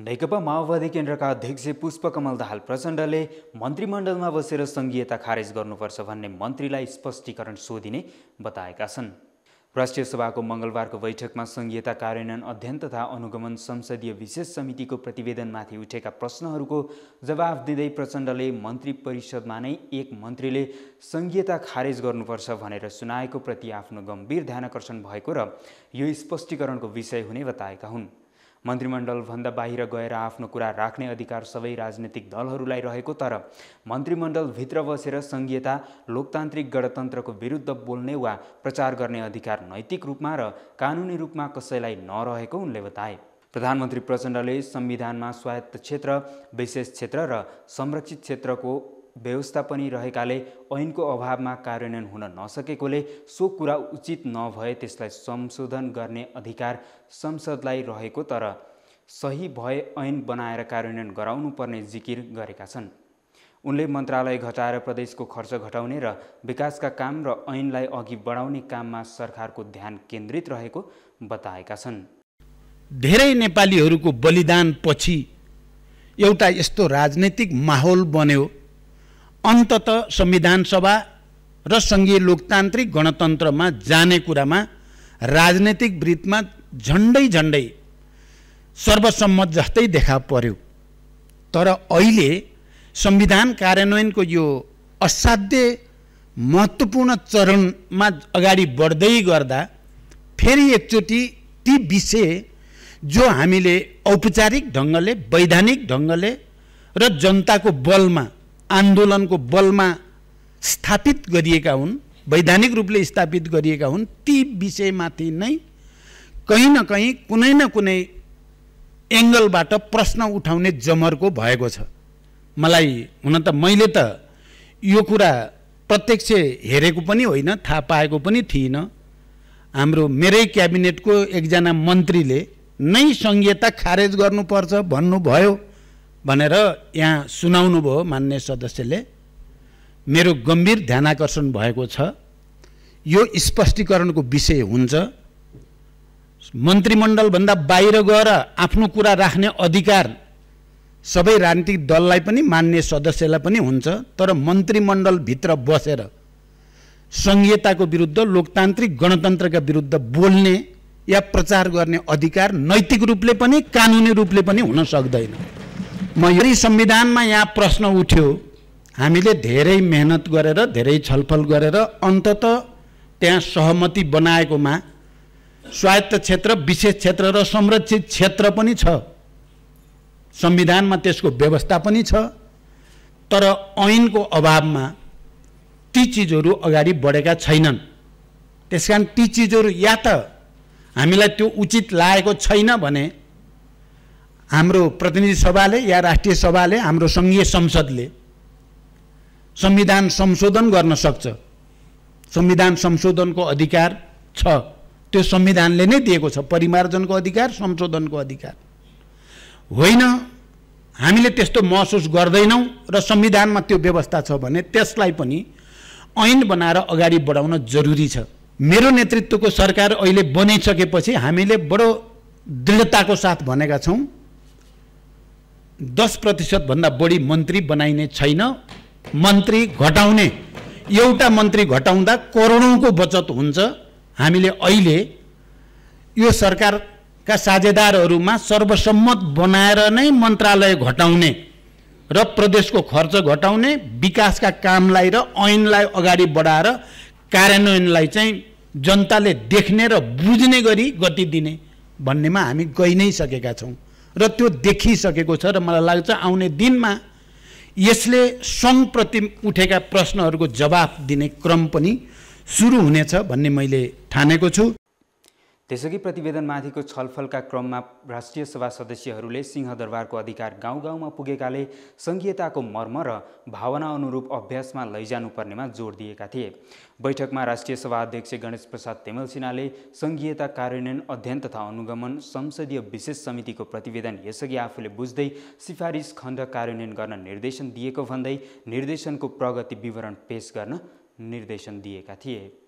नेकपा माओवादी केन्द्रका अध्यक्ष पुष्पकमल दाहाल प्रचण्डले मन्त्रीमण्डलमा बसेर सङ्घीयता खारेज गर्नुपर्छ भन्ने मन्त्रीलाई स्पष्टीकरण सोधिने बताएका छन् राष्ट्रिय सभाको मङ्गलबारको बैठकमा सङ्घीयता कार्यान्वयन अध्ययन तथा अनुगमन संसदीय विशेष समितिको प्रतिवेदनमाथि उठेका प्रश्नहरूको जवाफ दिँदै प्रचण्डले मन्त्री परिषदमा नै एक मन्त्रीले सङ्घीयता खारेज गर्नुपर्छ भनेर सुनाएको प्रति आफ्नो गम्भीर ध्यानकर्षण भएको र यो स्पष्टीकरणको विषय हुने बताएका हुन् मन्त्रीमण्डलभन्दा बाहिर गएर आफ्नो कुरा राख्ने अधिकार सबै राजनैतिक दलहरूलाई रहेको तर मन्त्रीमण्डलभित्र बसेर सङ्घीयता लोकतान्त्रिक गणतन्त्रको विरुद्ध बोल्ने वा प्रचार गर्ने अधिकार नैतिक रूपमा र कानुनी रूपमा कसैलाई नरहेको उनले बताए प्रधानमन्त्री प्रचण्डले संविधानमा स्वायत्त क्षेत्र विशेष क्षेत्र र संरक्षित क्षेत्रको व्यवस्था पनि रहेकाले ऐनको अभावमा कार्यान्वयन हुन नसकेकोले सो कुरा उचित नभए त्यसलाई संशोधन गर्ने अधिकार संसदलाई रहेको तर सही भए ऐन बनाएर कार्यान्वयन गराउनुपर्ने जिकिर गरेका छन् उनले मन्त्रालय घटाएर प्रदेशको खर्च घटाउने र विकासका काम र ऐनलाई अघि बढाउने काममा सरकारको ध्यान केन्द्रित रहेको बताएका छन् धेरै नेपालीहरूको बलिदानपछि एउटा यस्तो राजनैतिक माहौल बन्यो अन्तत संविधान सभा र सङ्घीय लोकतान्त्रिक गणतन्त्रमा जाने कुरामा राजनैतिक वृत्तमा झन्डै झन्डै सर्वसम्मत जस्तै देखा पर्यो तर अहिले संविधान कार्यान्वयनको यो असाध्य महत्त्वपूर्ण चरणमा अगाडि बढ्दै गर्दा फेरि एकचोटि ती विषय जो हामीले औपचारिक ढङ्गले वैधानिक ढङ्गले र जनताको बलमा आन्दोलनको बलमा स्थापित गरिएका हुन् वैधानिक रूपले स्थापित गरिएका हुन् ती विषयमाथि नै कहीँ न कहीँ कुनै न कुनै एङ्गलबाट प्रश्न उठाउने जमर्को भएको छ मलाई हुन त मैले त यो कुरा प्रत्यक्ष हेरेको पनि होइन थाहा पाएको पनि थिइनँ हाम्रो मेरै क्याबिनेटको एकजना मन्त्रीले नै सङ्घीयता खारेज गर्नुपर्छ भन्नुभयो भनेर यहाँ सुनाउनु सुनाउनुभयो मान्य सदस्यले मेरो गम्भीर ध्यानाकर्षण भएको छ यो स्पष्टीकरणको विषय हुन्छ मन्त्रीमण्डलभन्दा बाहिर गएर आफ्नो कुरा राख्ने अधिकार सबै राजनीतिक दललाई पनि मान्ने सदस्यलाई पनि हुन्छ तर मन्त्रीमण्डलभित्र बसेर सङ्घीयताको विरुद्ध लोकतान्त्रिक गणतन्त्रका विरुद्ध बोल्ने या प्रचार गर्ने अधिकार नैतिक रूपले पनि कानुनी रूपले पनि हुन सक्दैन म यदि संविधानमा यहाँ प्रश्न उठ्यो हामीले धेरै मेहनत गरेर धेरै छलफल गरेर अन्तत त्यहाँ सहमति बनाएकोमा स्वायत्त क्षेत्र विशेष क्षेत्र र संरक्षित क्षेत्र पनि छ संविधानमा त्यसको व्यवस्था पनि छ तर ऐनको अभावमा ती चिजहरू अगाडि बढेका छैनन् त्यस कारण ती चिजहरू या त हामीलाई त्यो उचित लागेको छैन भने हाम्रो प्रतिनिधि सभाले या राष्ट्रिय सभाले हाम्रो सङ्घीय संसदले संविधान संशोधन गर्न सक्छ संविधान संशोधनको अधिकार छ त्यो संविधानले नै दिएको छ परिमार्जनको अधिकार संशोधनको अधिकार होइन हामीले त्यस्तो महसुस गर्दैनौँ र संविधानमा त्यो व्यवस्था छ भने त्यसलाई पनि ऐन बनाएर अगाडि बढाउन जरुरी छ मेरो नेतृत्वको सरकार अहिले बनिसकेपछि हामीले बडो दृढताको साथ भनेका छौँ दस प्रतिशतभन्दा बढी मन्त्री बनाइने छैन मन्त्री घटाउने एउटा मन्त्री घटाउँदा करोडौँको बचत हुन्छ हामीले अहिले यो सरकारका साझेदारहरूमा सर्वसम्मत बनाएर नै मन्त्रालय घटाउने र प्रदेशको खर्च घटाउने विकासका कामलाई र ऐनलाई अगाडि बढाएर कार्यान्वयनलाई चाहिँ जनताले देख्ने र बुझ्ने गरी गति दिने भन्नेमा हामी गइ नै सकेका छौँ र त्यो देखिसकेको छ र मलाई लाग्छ आउने दिनमा यसले सङ्घप्रति उठेका प्रश्नहरूको जवाफ दिने क्रम पनि सुरु हुनेछ भन्ने मैले ठानेको छु त्यसअघि प्रतिवेदनमाथिको छलफलका क्रममा राष्ट्रिय सभा सदस्यहरूले सिंहदरबारको अधिकार गाउँ गाउँमा पुगेकाले सङ्घीयताको मर्म र भावना अनुरूप अभ्यासमा लैजानुपर्नेमा जोड दिएका थिए बैठकमा राष्ट्रिय सभा अध्यक्ष गणेश प्रसाद तेमल सिन्हाले सङ्घीयता कार्यान्वयन अध्ययन तथा अनुगमन संसदीय विशेष समितिको प्रतिवेदन यसअघि आफूले बुझ्दै सिफारिस खण्ड कार्यान्वयन गर्न निर्देशन दिएको भन्दै निर्देशनको प्रगति विवरण पेश गर्न निर्देशन दिएका थिए